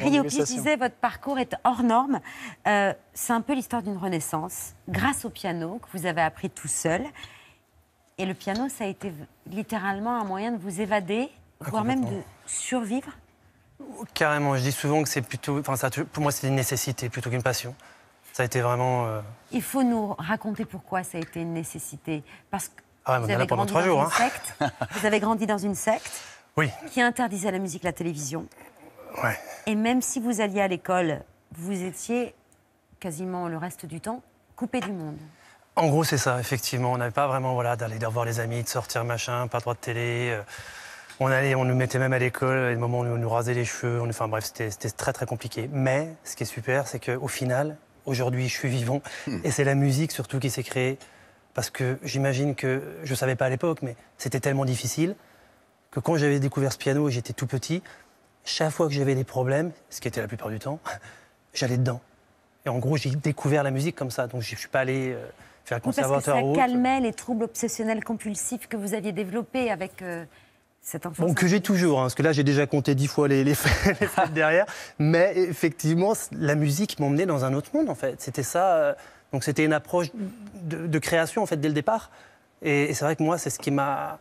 Rio disait votre parcours est hors norme. Euh, c'est un peu l'histoire d'une renaissance, grâce au piano que vous avez appris tout seul. Et le piano, ça a été littéralement un moyen de vous évader, ah, voire même de survivre. Carrément, je dis souvent que c'est plutôt, enfin, ça, pour moi, c'est une nécessité plutôt qu'une passion. Ça a été vraiment. Euh, Il faut nous raconter pourquoi ça a été une nécessité, parce que ah vous, avez pendant trois jours, hein. vous avez grandi dans une secte. Oui. Qui interdisait la musique, la télévision. Et même si vous alliez à l'école, vous étiez quasiment le reste du temps coupé du monde. En gros, c'est ça, effectivement. On n'avait pas vraiment voilà, d'aller voir les amis, de sortir, machin, pas droit de télé. Euh. On allait, on nous mettait même à l'école, et le moment où on nous rasait les cheveux, on, enfin bref, c'était très très compliqué. Mais ce qui est super, c'est qu'au final, aujourd'hui, je suis vivant. Hmm. Et c'est la musique surtout qui s'est créée. Parce que j'imagine que, je ne savais pas à l'époque, mais c'était tellement difficile que quand j'avais découvert ce piano, j'étais tout petit, chaque fois que j'avais des problèmes, ce qui était la plupart du temps, j'allais dedans. Et en gros, j'ai découvert la musique comme ça. Donc, je ne suis pas allé euh, faire un conservateur ou ça calmait les troubles obsessionnels compulsifs que vous aviez développés avec euh, cette enfance. Bon, que j'ai toujours, hein, parce que là, j'ai déjà compté dix fois les, les, derrière. Mais effectivement, la musique m'emmenait dans un autre monde, en fait. C'était ça. Euh, donc, c'était une approche de, création, en fait, dès le départ. Et, c'est vrai que moi, c'est ce qui m'a.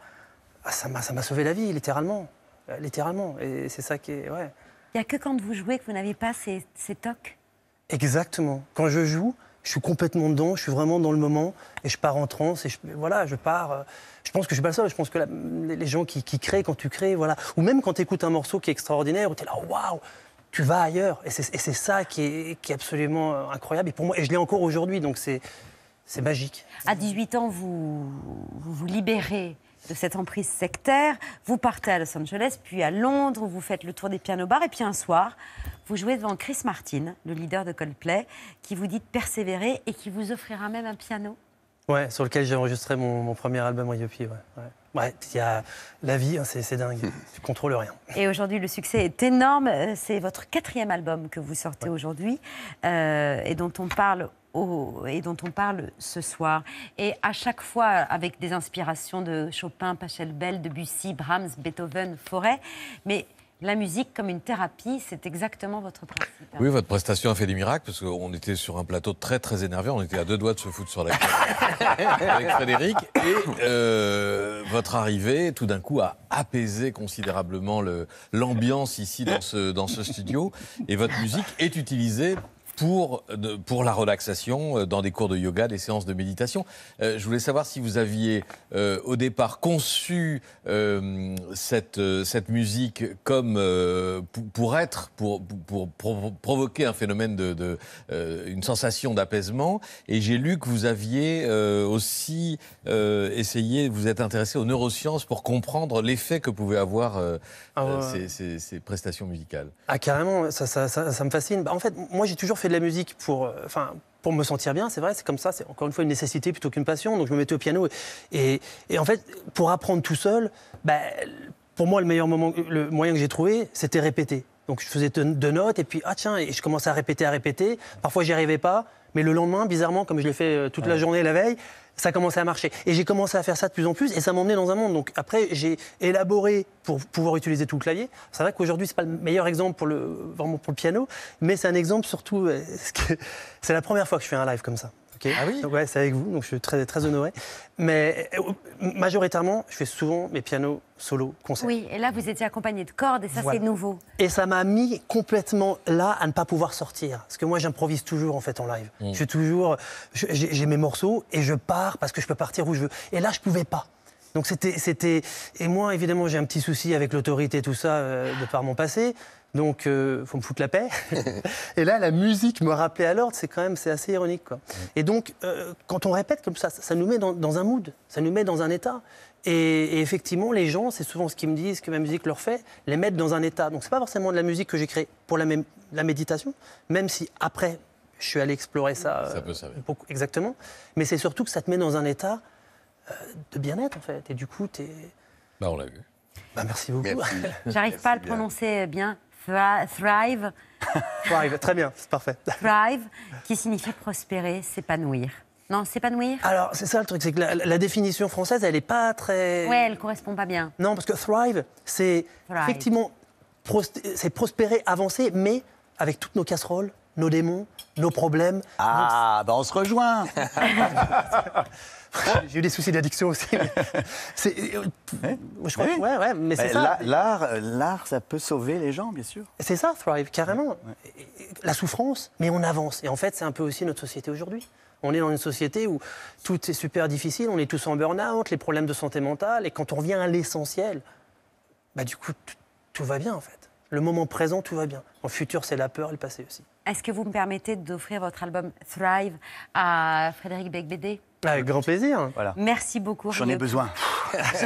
Ah, ça m'a sauvé la vie, littéralement. Euh, littéralement. Et c'est ça qui est. Ouais. Il n'y a que quand vous jouez que vous n'avez pas ces, ces tocs Exactement. Quand je joue, je suis complètement dedans, je suis vraiment dans le moment et je pars en transe et je, voilà, je pars. Euh, je pense que je suis pas le seul, je pense que les gens qui, créent quand tu crées, voilà. Ou même quand tu écoutes un morceau qui est extraordinaire où tu es là, waouh, tu vas ailleurs. Et c'est ça qui est, qui est, absolument euh, incroyable. Et pour moi, et je l'ai encore aujourd'hui, donc c'est. magique. À 18 ans, vous, vous libérez de cette emprise sectaire. Vous partez à Los Angeles, puis à Londres, où vous faites le tour des piano-bars, et puis un soir, vous jouez devant Chris Martin, le leader de Coldplay, qui vous dit de persévérer et qui vous offrira même un piano. Ouais, sur lequel j'ai enregistré mon, premier album Ouais, il y a la vie, hein, c'est dingue. Hmm. tu contrôles rien. Et aujourd'hui, le succès est énorme. Euh, c'est votre quatrième album que vous sortez aujourd'hui euh, et dont on parle et dont on parle ce soir. Et à chaque fois, avec des inspirations de Chopin, Pachelbel, Debussy, Brahms, Beethoven, Forêt. Mais la musique comme une thérapie, c'est exactement votre principe. Oui, votre prestation a fait des miracles parce qu'on était sur un plateau très très énervé, on était à deux doigts de se foutre sur la gueule avec Frédéric et euh, votre arrivée tout d'un coup a apaisé considérablement l'ambiance ici dans ce, dans ce studio et votre musique est utilisée pour, pour la relaxation euh, dans des cours de yoga, des séances de méditation. Euh, je voulais savoir si vous aviez euh, au départ conçu cette, cette musique comme pour, être, pour, pour, provoquer un phénomène de, une sensation d'apaisement. Et j'ai lu que vous aviez aussi essayé, vous êtes intéressé aux neurosciences pour comprendre l'effet que pouvaient avoir ah ces, prestations musicales. Ah carrément, ça, ça, ça, ça me fascine. Bah, en fait, moi j'ai toujours fait de la musique pour, euh, enfin, pour me sentir bien, c'est vrai, c'est comme ça, c'est encore une fois une nécessité plutôt qu'une passion. Donc je me mettais au piano. Et, et en fait, pour apprendre tout seul, bah, pour moi, le meilleur moment, le moyen que j'ai trouvé, c'était répéter. Donc je faisais deux, notes et puis, ah tiens, et je commençais à répéter, à répéter. Parfois, j'y arrivais pas. Mais le lendemain, bizarrement, comme je l'ai fait euh, toute la journée la veille, ça commençait à marcher. Et j'ai commencé à faire ça de plus en plus et ça m'emmenait dans un monde. Donc après, j'ai élaboré pour pouvoir utiliser tout le clavier. C'est vrai qu'aujourd'hui, c'est pas le meilleur exemple pour le, vraiment pour le piano, mais c'est un exemple surtout, euh, c'est la première fois que je fais un live comme ça. Ah oui ouais, c'est avec vous, donc je suis très, très honoré. Mais euh, majoritairement, je fais souvent mes pianos solo, concert. Oui, et là, vous étiez accompagné de cordes, et ça, c'est nouveau. Et ça m'a mis complètement là à ne pas pouvoir sortir. Parce que moi, j'improvise toujours, en fait, en live. Mm. Je suis toujours... J'ai mes morceaux, et je pars, parce que je peux partir où je veux. Et là, je pouvais pas. Donc c'était, c'était, et moi évidemment j'ai un petit souci avec l'autorité tout ça euh, de par mon passé. Donc, il euh, faut me foutre la paix. et là, la musique me rappelait à l'ordre, c'est quand même, c'est assez ironique. Quoi. Et donc, euh, quand on répète comme ça, ça nous met dans, un mood, ça nous met dans un état. Et, effectivement, les gens, c'est souvent ce qu'ils me disent que ma musique leur fait, les mettre dans un état. Donc, c'est pas forcément de la musique que j'ai créée pour la, la méditation, même si après, je suis allé explorer ça. Ça euh, peut servir. exactement. Mais c'est surtout que ça te met dans un état de bien-être, en fait. Et du coup, tu es. Bah, on l'a vu. Bah, merci beaucoup. J'arrive pas à le prononcer bien. Thrive. Thrive, très bien, c'est parfait. Thrive, qui signifie prospérer, s'épanouir. Non, s'épanouir Alors, c'est ça le truc, c'est que la, définition française, elle n'est pas très. Ouais, elle correspond pas bien. Non, parce que thrive, c'est effectivement prospérer, avancer, mais avec toutes nos casseroles, nos démons, nos problèmes. Ah, ben bah on se rejoint J'ai eu des soucis d'addiction aussi. L'art, l'art, ça peut sauver les gens, bien sûr. C'est ça, Thrive, carrément. La souffrance, mais on avance. Et en fait, c'est un peu aussi notre société aujourd'hui. On est dans une société où tout est super difficile, on est tous en burn-out, les problèmes de santé mentale, et quand on revient à l'essentiel, bah du coup, tout va bien en fait le moment présent, tout va bien. En futur, c'est la peur et le passé aussi. Est-ce que vous me permettez d'offrir votre album Thrive à Frédéric Beigbeder Avec grand plaisir. Voilà. Merci beaucoup. J'en ai besoin.